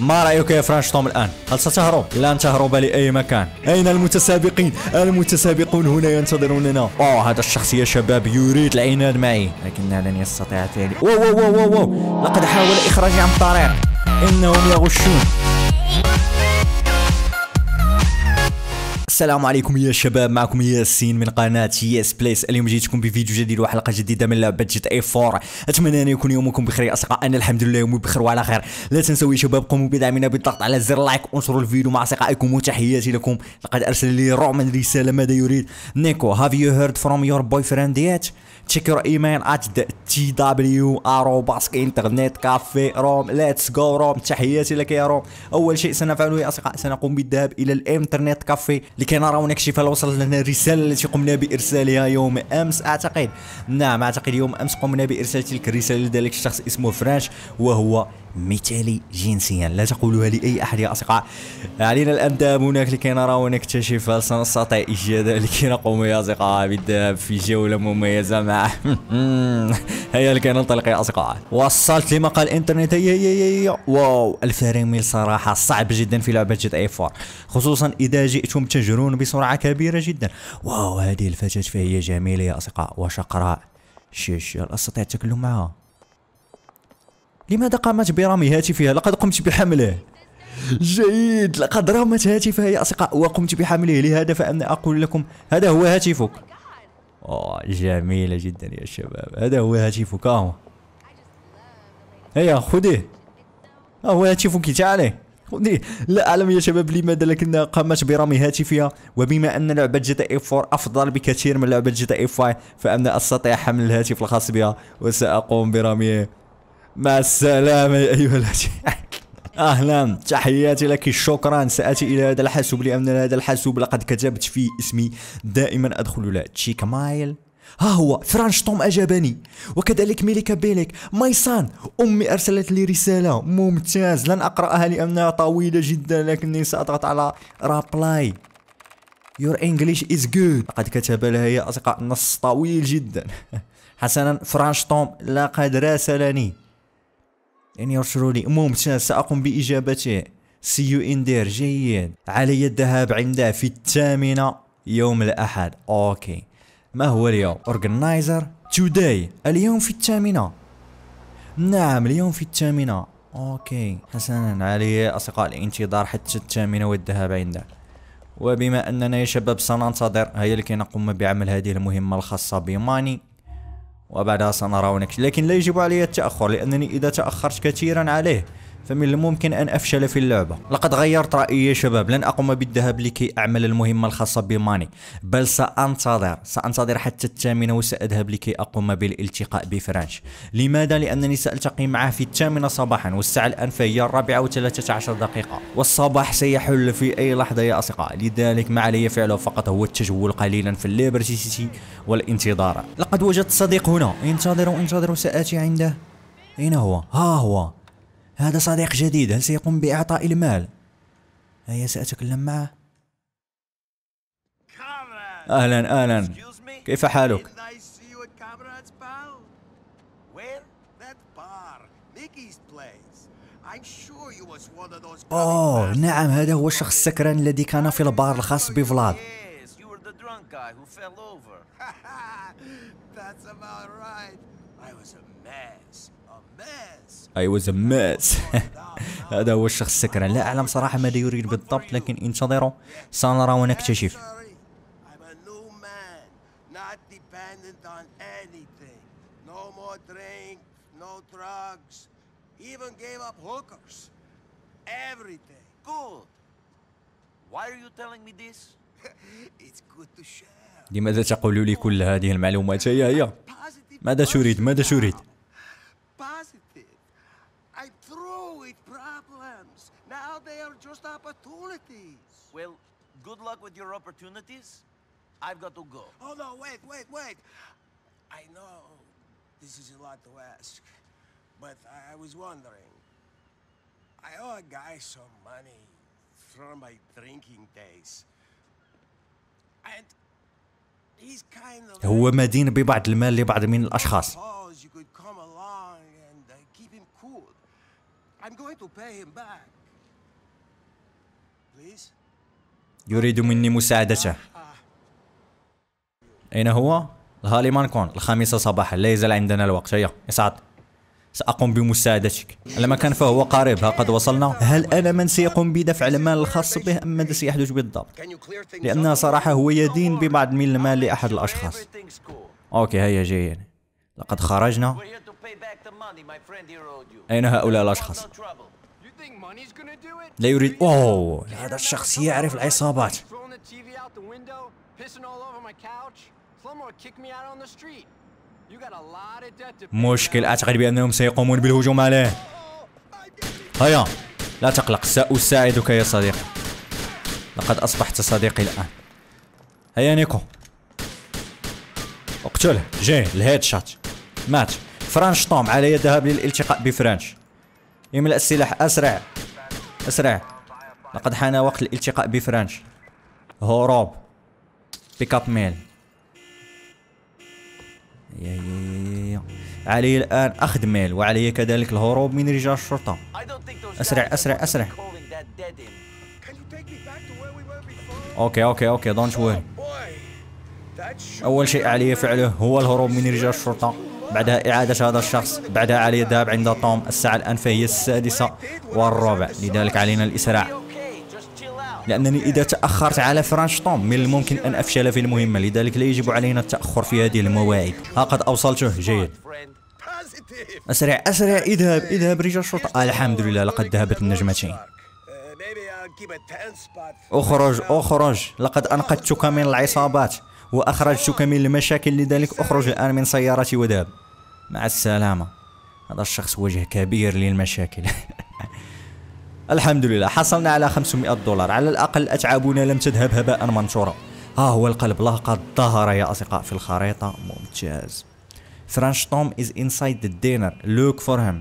ما رايك يا فرانش توم الان هل ستهرب لن تهرب لاي مكان اين المتسابقين المتسابقون هنا ينتظروننا اوه هذا الشخص يا شباب يريد العناد معي لكنه لن يستطيع تالي واو واو واو واو لقد حاول اخراجي عن الطريق انهم يغشون السلام عليكم يا شباب معكم ياسين من قناه يس بليس اليوم جيتكم بفيديو جديد وحلقه جديده من لعبه جيت اي فور اتمنى ان يكون يومكم بخير يا اصدقاء انا الحمد لله يومي بخير وعلى خير لا تنسوا يا شباب قوموا بدعمنا بالضغط على زر لايك وانشروا الفيديو مع اصدقائكم وتحياتي لكم لقد ارسل لي رعما رساله ماذا يريد نيكو هاف يو هيرد فروم يور بوي فريند يات تشيك يور ايميل ات تي دبليو اروباسك انترنت كافي روم ليتس جو روم تحياتي لك يا روم اول شيء سنفعله يا اصدقاء سنقوم بالذهاب الى الانترنت كافي الكنارة ونكشفها وصلت لنا الرسالة التي قمنا بإرسالها يوم أمس أعتقد نعم أعتقد يوم أمس قمنا بإرسال تلك الرسالة لذلك الشخص اسمه فرانش وهو مثالي جنسيا لا تقولها لأي أحد يا أصدقاء علينا الآن ذهب هناك لكي نرى ونكتشف هل سنستطيع إيجاد لكي نقوم يا أصدقاء بالذهاب في جولة مميزة مع هيا لكي ننطلق يا أصدقاء وصلت لمقال الإنترنت هي هي هي واو الفريميل صراحة صعب جدا في لعبة جيت أي 4 خصوصا إذا جئتم تجرون بسرعة كبيرة جدا واو هذه الفتاة فهي جميلة يا أصدقاء وشقراء شيش هل أستطيع التكلم معها لماذا قامت برمي هاتفها لقد قمت بحمله جيد لقد رمت هاتفها يا أصدقاء وقمت بحمله لهذا فأنا أقول لكم هذا هو هاتفك اوه جميلة جدا يا شباب هذا هو هاتفك أهو هيا خذيه آه، هو هاتفك تعالي خذيه لا أعلم يا شباب لماذا لكنها قامت برمي هاتفها وبما أن لعبة جي تي اف إيه 4 أفضل بكثير من لعبة جي تي اف إيه 5 فأنا أستطيع حمل الهاتف الخاص بها وسأقوم برميه مع السلامة أيها الأشياء اهلا تحياتي لك شكرا ساتي الى هذا الحاسوب لان هذا الحاسوب لقد كتبت فيه اسمي دائما ادخل له تشيك مايل ها هو فرانش توم أجابني وكذلك ميليكا بيليك مايسان أمي أرسلت لي رسالة ممتاز لن أقرأها لأنها طويلة جدا لكني سأضغط على رابلاي Your English is good لقد كتب لها يا أصدقاء نص طويل جدا حسنا فرانش توم لقد راسلني أن يعني يرسلوا لي المهم سأقوم بإجابته سي يو إن دير جيد علي الذهاب عنده في الثامنة يوم الأحد أوكي ما هو اليوم أورجنايزر توداي اليوم في الثامنة نعم اليوم في الثامنة أوكي حسنا علي أصدقاء الانتظار حتى الثامنة والذهاب عنده وبما أننا يا شباب سننتظر هيا لكي نقوم بعمل هذه المهمة الخاصة بماني وبعدها سنرى نكش لكن لا يجب علي التأخر لأنني إذا تأخرت كثيرا عليه فمن الممكن أن أفشل في اللعبة لقد غيرت رأيي يا شباب لن أقوم بالذهاب لكي أعمل المهمة الخاصة بماني بل سأنتظر سأنتظر حتى الثامنة وسأذهب لكي أقوم بالالتقاء بفرانش لماذا؟ لأنني سألتقي معه في الثامنة صباحا والساعة الآن فهي الرابعة وثلاثة عشر دقيقة والصباح سيحل في أي لحظة يا أصدقاء لذلك ما علي فعله فقط هو التجول قليلا في الليبرتي سيتي والانتظار لقد وجدت صديق هنا انتظروا انتظروا سآتي عنده أين هو؟ ها هو هذا صديق جديد هل سيقوم بإعطاء المال؟ هيا سأتكلم معه أهلا أهلا كيف حالك؟ أوه نعم هذا هو الشخص السكران الذي كان في البار الخاص بفلاد اي واز ماس هذا هو الشخص السكران لا اعلم صراحه ماذا يريد بالضبط لكن انتظروا سنرى ونكتشف Even gave up hookers. Everything. Good. Why are you telling me this? It's good to share. لماذا تقول لي كل هذه المعلومات هي هي؟ ماذا تريد؟ ماذا تريد؟ are just opportunities. Well, good luck with your opportunities. I've got to go. Oh, no, wait, wait, wait. I know this is a lot to ask, but I, I was wondering. I owe a guy some money from my drinking days. And he's kind of... هو مدين بيبعت المال لبعض من الأشخاص. You could come along and uh, keep him cool. I'm going to pay him back. يريد مني مساعدته أين هو؟ الهالي مانكون الخامسة صباحا لا يزال عندنا الوقت هيا اصعد سأقوم بمساعدتك ما كان فهو قريب ها قد وصلنا هل أنا من سيقوم بدفع المال الخاص به أم ماذا سيحدث بالضبط لأن صراحة هو يدين ببعض من المال لأحد الأشخاص أوكي هيا جايين لقد خرجنا أين هؤلاء الأشخاص لا يريد اوه هذا الشخص يعرف العصابات مشكل اعتقد بانهم سيقومون بالهجوم عليه هيا لا تقلق ساساعدك يا صديقي لقد اصبحت صديقي الان هيا نيكو اقتله جيه الهيد شات مات فرانش طوم علي الذهاب للالتقاء بفرانش يملأ السلاح أسرع أسرع لقد حان وقت الالتقاء بفرانش هروب بيك اب ميل يا يا يا علي الآن أخذ ميل وعلي كذلك الهروب من رجال الشرطة أسرع أسرع أسرع أوكي أوكي أوكي دونت وير أول شيء علي فعله هو الهروب من رجال الشرطة بعدها إعادة هذا الشخص بعدها علي الذهاب عند توم الساعة الآن فهي السادسة والربع لذلك علينا الإسراع لأنني إذا تأخرت على فرانش توم من الممكن أن أفشل في المهمة لذلك لا يجب علينا التأخر في هذه المواعيد ها قد أوصلته جيد أسرع أسرع اذهب اذهب رجال الشرطة الحمد لله لقد ذهبت النجمتين اخرج اخرج لقد أنقذتك من العصابات وأخرجتك من المشاكل لذلك أخرج الآن من سيارتي وذهب مع السلامة هذا الشخص وجه كبير للمشاكل الحمد لله حصلنا على 500 دولار على الأقل أتعابنا لم تذهب هباء منشورا ها هو القلب لقد ظهر يا أصدقاء في الخريطة ممتاز فرانش توم is inside the dinner look for him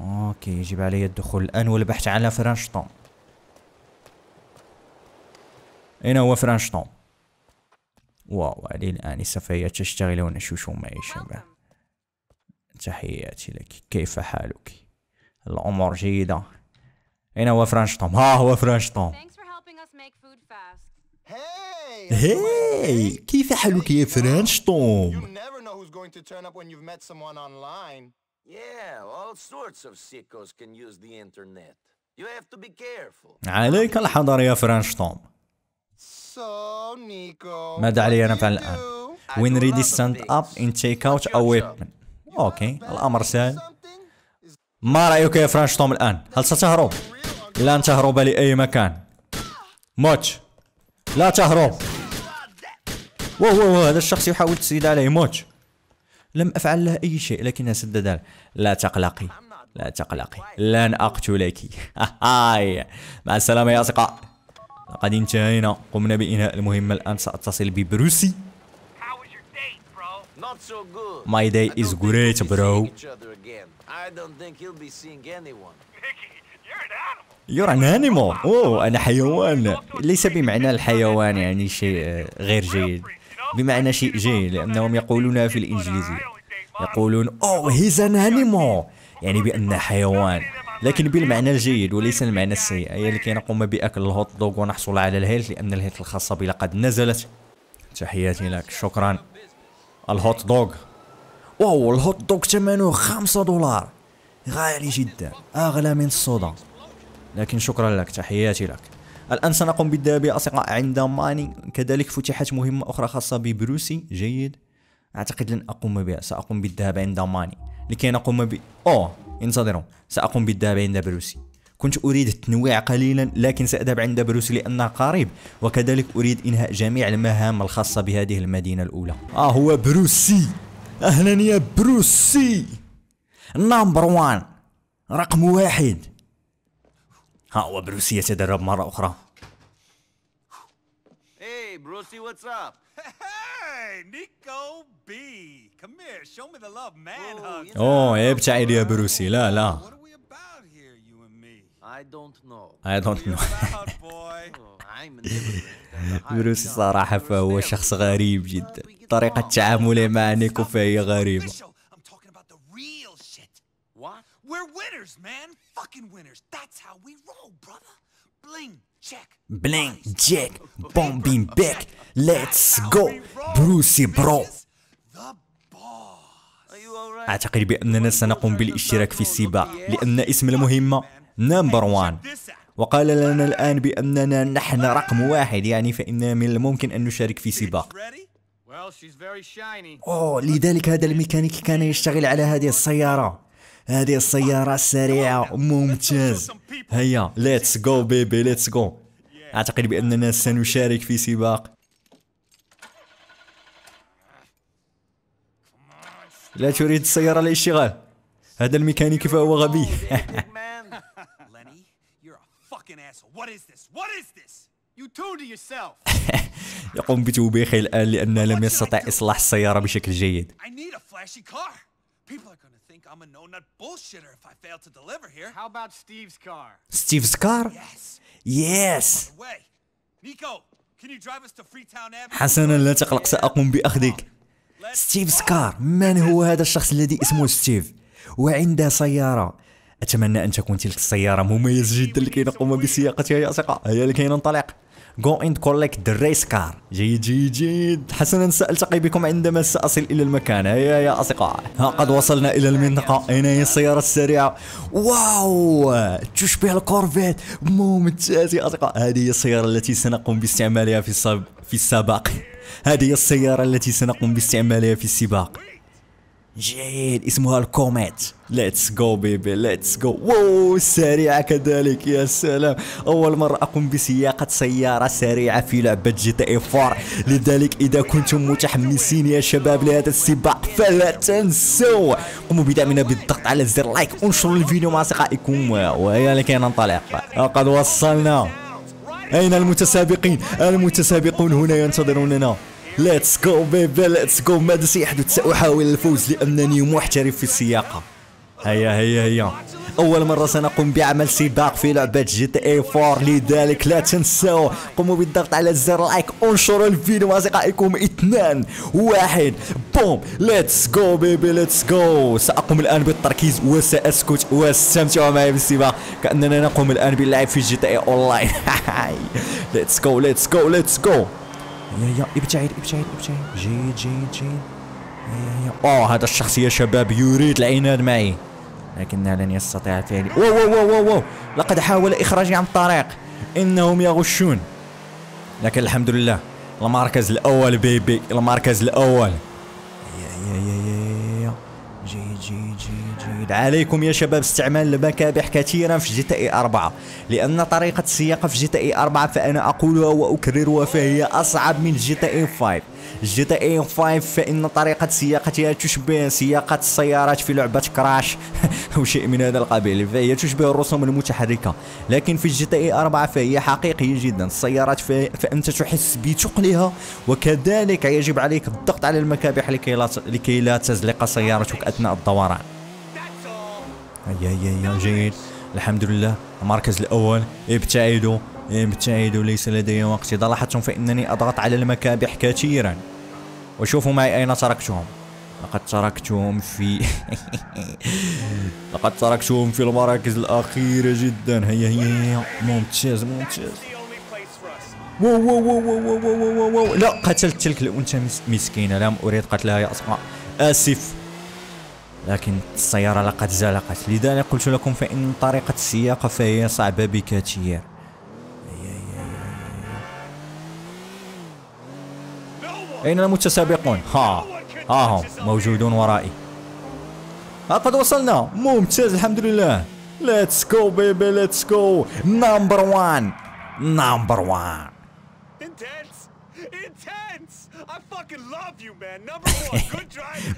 اوكي يجب علي الدخول الآن والبحث على فرانش توم أين هو فرانش توم واو علي الآنسة فهي تشتغلون ما يشبه تحياتي لك كيف حالك؟ الأمور جيدة أين هو فرنش توم؟ ها هو فرنش توم هاي كيف حالك يا فرنش توم؟ عليك الحذر يا فرنش توم ماذا علي انا أفعل الآن؟ وين ريدي ستاند اب ان تيك اوت a ويبن أوكي الأمر سهل ما رأيك يا فرانش توم الآن؟ هل ستهرب؟ لن تهرب لأي مكان موت لا تهرب واو واو هذا الشخص يحاول التسيد عليه موت لم أفعل له أي شيء لكنها سدد لا تقلقي لا تقلقي لن أقتلك مع السلامة يا أصدقاء لقد انتهينا قمنا بإنهاء المهمة الآن سأتصل ببروسي My day is great bro You're an animal أوه أنا oh, حيوان ليس بمعنى الحيوان يعني شيء آه، غير جيد بمعنى شيء جيد لأنهم يقولون في الإنجليزية يقولون Oh he's an animal يعني بأنه حيوان لكن بالمعنى الجيد وليس المعنى السيء هي اللي نقوم باكل الهوت دوغ ونحصل على الهيلث لان الهيلث الخاصه بي لقد نزلت تحياتي لك شكرا الهوت دوغ واو الهوت دوغ ثمنه خمسة دولار غالي جدا اغلى من الصودا لكن شكرا لك تحياتي لك الان سنقوم بالذهاب يا اصدقاء عند ماني كذلك فتحت مهمه اخرى خاصه ببروسي جيد اعتقد لن اقوم بها ساقوم بالذهاب عند ماني لكي نقوم ب اوه انتظروا سأقوم بالذهاب عند بروسي كنت أريد التنويع قليلا لكن سأذهب عند بروسي لأنه قريب وكذلك أريد إنهاء جميع المهام الخاصة بهذه المدينة الأولى آه هو بروسي أهلا يا بروسي نعم، نمبر وان رقم واحد ها هو بروسي يتدرب مرة أخرى Hey Brucey, what's up? اوه ابتعد يا بروسي لا لا I don't know بروسي صراحة فهو شخص غريب جدا طريقة تعامله مع نيكو فهي غريبة Bling, check. Bling, check. Bombing back. Let's go. بروسي برو أعتقد بأننا سنقوم بالاشتراك في السباق لأن اسم المهمة نمبر وان وقال لنا الآن بأننا نحن رقم واحد يعني فإن من الممكن أن نشارك في سباق أوه لذلك هذا الميكانيك كان يشتغل على هذه السيارة هذه السيارة سريعة ممتاز هيا ليتس جو بيبي ليتس جو أعتقد بأننا سنشارك في سباق لا تريد السيارة للاشتغال هذا الميكانيكي فهو غبي يقوم بتوبيخه الآن لأنه لم يستطع إصلاح السيارة بشكل جيد ستيف سكار يس حسنا لا تقلق سأقوم بأخذك ستيف سكار من هو هذا الشخص الذي اسمه ستيف وعنده سيارة أتمنى أن تكون تلك السيارة مميزة جدا لكي نقوم بسياقتها يا أصدقاء هيا لكي ننطلق Go اند collect the race كار جيد جيد جيد حسنا سألتقي بكم عندما سأصل إلى المكان هيا يا أصدقاء ها قد وصلنا إلى المنطقة أين هي السيارة السريعة واو تشبه الكورفيت ممتاز يا أصدقاء هذه هي السيارة التي سنقوم باستعمالها في السباق هذه هي السيارة التي سنقوم باستعمالها في السباق جيد اسمها الكوميت ليتس جو بيبي ليتس جو واو سريعة كذلك يا سلام أول مرة أقوم بسياقة سيارة سريعة في لعبة جي تي اي 4 لذلك إذا كنتم متحمسين يا شباب لهذا السباق فلا تنسوا قوموا بدعمنا بالضغط على زر لايك انشروا الفيديو مع أصدقائكم ويا لكي ننطلق لقد وصلنا أين المتسابقين المتسابقون هنا ينتظروننا ليتس جو بيبي ليتس جو ماذا سيحدث سأحاول الفوز لأنني محترف في السياقة هيا هيا هيا أول مرة سنقوم بعمل سباق في لعبة جي تي اي 4 لذلك لا تنسوا قوموا بالضغط على زر لايك انشروا الفيديو أصدقائكم اثنان واحد بوم ليتس جو بيبي ليتس جو سأقوم الآن بالتركيز وسأسكت واستمتعوا معي بالسباق كأننا نقوم الآن باللعب في جي تي اي أونلاين ليتس جو ليتس جو ليتس جو يا يا ابتعد ابتعد ابتعد جيد جيد جيد يا يا اوه هذا الشخص يا شباب يريد العناد معي لكنه لن يستطيع فعل واو واو واو واو لقد حاول إخراجي عن الطريق إنهم يغشون لكن الحمد لله المركز الأول بيبي المركز الأول يا يا يا يا جيد جيد جيد جيد عليكم يا شباب استعمال المكابح كثيرا في جي تي اي 4 لأن طريقة السياقة في جي تي اي 4 فأنا أقولها وأكررها فهي أصعب من جي تي اي 5 جي تي اي 5 فإن طريقة سياقتها تشبه سياقة السيارات في لعبة كراش أو شيء من هذا القبيل فهي تشبه الرسوم المتحركة لكن في جي تي اي 4 فهي حقيقية جدا السيارات فأنت تحس بثقلها وكذلك يجب عليك الضغط على المكابح لكي لا لكي لا تزلق سيارتك أثناء الدوران يا يا يا جيد الحمد لله المركز الأول ابتعدوا ابتعدوا ليس لدي وقت اذا لاحظتم فإنني أضغط على المكابح كثيرا وشوفوا معي أين تركتهم لقد تركتهم في لقد تركتهم في المراكز الأخيرة جدا هيا هيا هيا ممتاز ممتاز واو واو واو واو واو واو لا قتلت تلك الأنثى مسكينة لم أريد قتلها يا أسماء آسف لكن السيارة لقد زلقت لذلك قلت لكم فإن طريقة السياقة فهي صعبة بكثير أين المتسابقون ها ها هم موجودون ورائي ها قد وصلنا ممتاز الحمد لله ليتس جو بيبي ليتس جو نمبر وان نمبر وان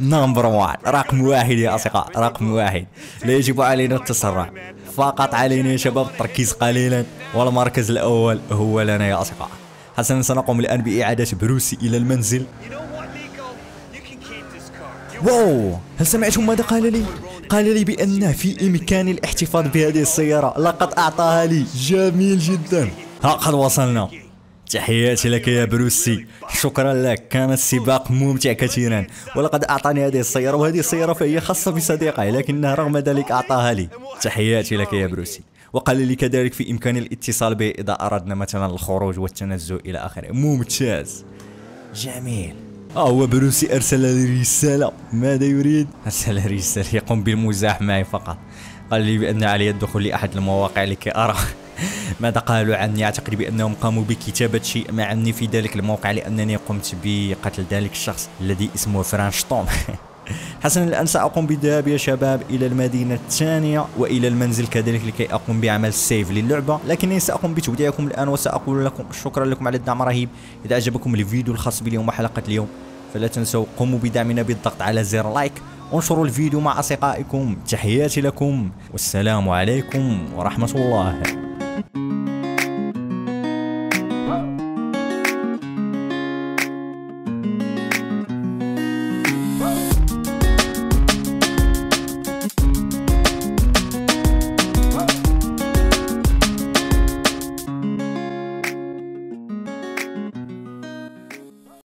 نمبر واحد رقم واحد يا اصدقاء رقم واحد لا يجب علينا التسرع فقط علينا يا شباب التركيز قليلا والمركز الاول هو لنا يا اصدقاء حسنا سنقوم الآن بإعادة بروسي إلى المنزل واو هل سمعتم ماذا قال لي؟ قال لي بأنه في إمكاني الاحتفاظ بهذه السيارة لقد أعطاها لي جميل جدا ها قد وصلنا تحياتي لك يا بروسي شكرا لك كان السباق ممتع كثيرا ولقد أعطاني هذه السيارة وهذه السيارة فهي خاصة بصديقه لكنه رغم ذلك أعطاها لي تحياتي لك يا بروسي وقال لي كذلك في إمكاني الاتصال به إذا أردنا مثلا الخروج والتنزه إلى آخره ممتاز جميل آه هو بروسي أرسل لي رسالة ماذا يريد؟ أرسل رسالة يقوم بالمزاح معي فقط قال لي بأن علي الدخول لأحد المواقع لكي أرى ماذا قالوا عني أعتقد بأنهم قاموا بكتابة شيء مع في ذلك الموقع لأنني قمت بقتل ذلك الشخص الذي اسمه توم حسنا الآن سأقوم بالذهاب يا شباب إلى المدينة الثانية وإلى المنزل كذلك لكي أقوم بعمل سيف للعبة لكنني سأقوم بتوديعكم الآن وسأقول لكم شكرا لكم على الدعم الرهيب إذا أعجبكم الفيديو الخاص باليوم وحلقة اليوم فلا تنسوا قوموا بدعمنا بالضغط على زر لايك انشروا الفيديو مع أصدقائكم تحياتي لكم والسلام عليكم ورحمة الله